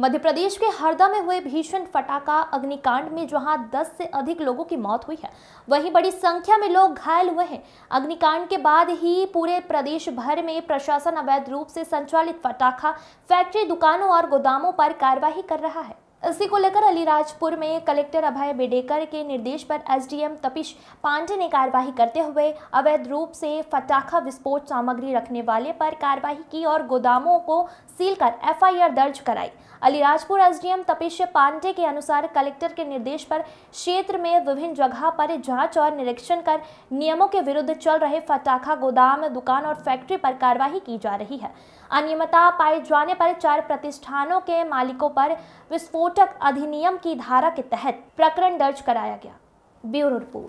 मध्य प्रदेश के हरदा में हुए भीषण फटाका अग्निकांड में जहां 10 से अधिक लोगों की मौत हुई है वहीं बड़ी संख्या में लोग घायल हुए हैं अग्निकांड के बाद ही पूरे प्रदेश भर में प्रशासन अवैध रूप से संचालित फटाखा फैक्ट्री दुकानों और गोदामों पर कार्रवाई कर रहा है इसी को लेकर अलीराजपुर में कलेक्टर अभय बेडेकर के निर्देश पर एसडीएम तपिश पांडे ने कार्यवाही करते हुए अवैध रूप से फटाखा विस्फोट सामग्री रखने वाले पर कार्यवाही की और गोदामों को सील कर एफआईआर दर्ज कराई अलीराजपुर एसडीएम तपिश पांडे के अनुसार कलेक्टर के निर्देश पर क्षेत्र में विभिन्न जगह पर जाँच और निरीक्षण कर नियमों के विरुद्ध चल रहे फटाखा गोदाम दुकान और फैक्ट्री पर कार्यवाही की जा रही है अनियमितता पाए जाने पर चार प्रतिष्ठानों के मालिकों पर विस्फोट विस्फोटक अधिनियम की धारा के तहत प्रकरण दर्ज कराया गया ब्यूरो रिपोर्ट